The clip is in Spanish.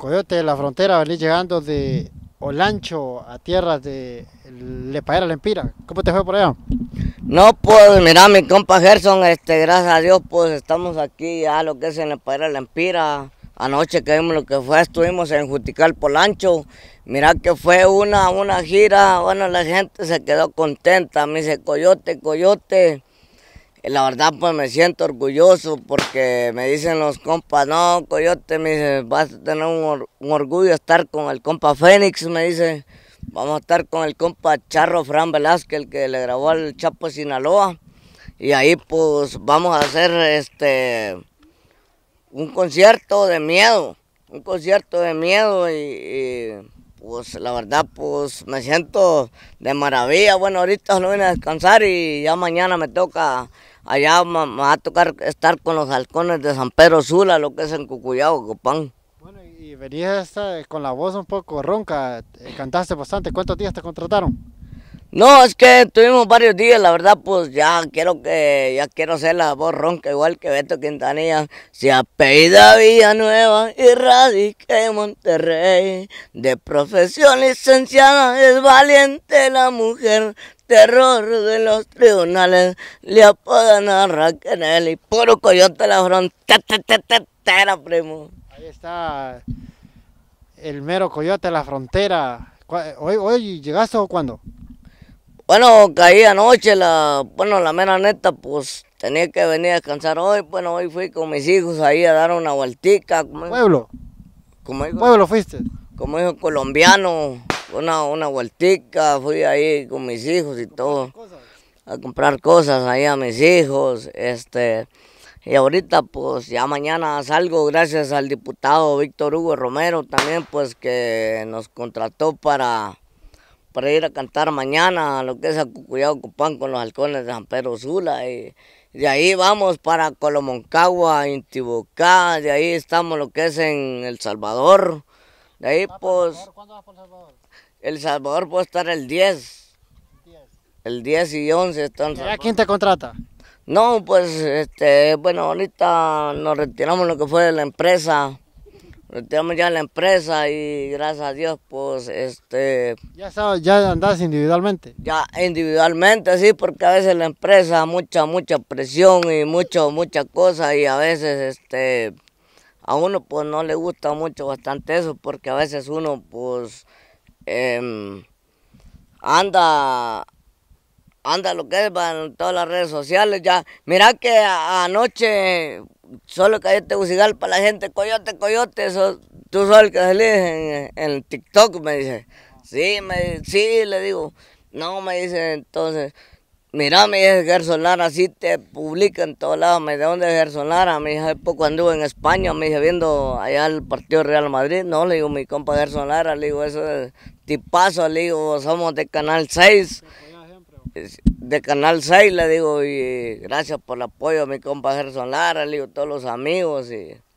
Coyote de la Frontera, venís llegando de Olancho a tierras de la Lempira. ¿Cómo te fue por allá? No, pues mira, mi compa Gerson, este, gracias a Dios, pues estamos aquí a lo que es en la Lempira. Anoche que vimos lo que fue, estuvimos en Jutical Polancho. Mira que fue una, una gira, bueno, la gente se quedó contenta. Me dice, Coyote, Coyote la verdad pues me siento orgulloso porque me dicen los compas, no, Coyote, me dice, vas a tener un, orgullo estar con el compa Fénix, me dice, vamos a estar con el compa Charro Fran Velázquez, el que le grabó al Chapo Sinaloa, y ahí pues vamos a hacer este un concierto de miedo, un concierto de miedo y, pues la verdad, pues me siento de maravilla. Bueno, ahorita lo vine a descansar y ya mañana me toca allá me, va a tocar estar con los halcones de San Pedro Sula, lo que es en Cucuyao, Copán. Bueno, y venías eh, con la voz un poco ronca, eh, cantaste bastante, ¿cuántos días te contrataron? No, es que tuvimos varios días, la verdad, pues ya quiero que, ya quiero ser la voz ronca, igual que Beto Quintanilla. Se apellida Villanueva y radique en Monterrey. De profesión licenciada es valiente la mujer, terror de los tribunales, le apodan a Raquel y puro coyote la frontera, primo. Ahí está el mero coyote de la frontera. ¿Hoy, llegaste o cuándo? Bueno, caí anoche, la, bueno, la mera neta, pues tenía que venir a descansar hoy. Bueno, hoy fui con mis hijos ahí a dar una vueltica. ¿Pueblo? Como ¿Pueblo fuiste? Como hijo colombiano una, una vueltica, fui ahí con mis hijos y todo, a comprar cosas ahí a mis hijos, este... Y ahorita, pues ya mañana salgo gracias al diputado Víctor Hugo Romero también, pues que nos contrató para, para ir a cantar mañana a lo que es a Cucuyao con los halcones de San Pedro Sula. Y de ahí vamos para Colomoncagua, Intibucá, de ahí estamos lo que es en El Salvador. De ahí, pues. ¿Cuándo vas por El Salvador? El Salvador puede estar el 10. El 10. y 11 están. ¿Y quién te contrata? No, pues, este, bueno, ahorita nos retiramos lo que fue de la empresa. Retiramos ya la empresa y gracias a Dios, pues, este... ¿Ya, sabes, ya andás individualmente? Ya, individualmente, sí, porque a veces la empresa, mucha, mucha presión y mucho, mucha cosa y a veces, este a uno pues no le gusta mucho bastante eso porque a veces uno pues em, anda anda lo que es en todas las redes sociales ya mira que anoche solo cayó para la gente coyote coyote eso tú sos el que salís en, TikTok me dice sí me sí le digo no me dice entonces Mira, mi Gerson Lara, así te publica en todos lados. Me de dónde es Gerson Lara. Me poco anduve en España, me dije, viendo allá el partido Real Madrid. No, le digo, mi compa Gerson Lara, le digo, eso es tipazo, le digo, somos de Canal 6. De Canal 6, le digo, y gracias por el apoyo, mi compa Gerson Lara, le digo, todos los amigos. y...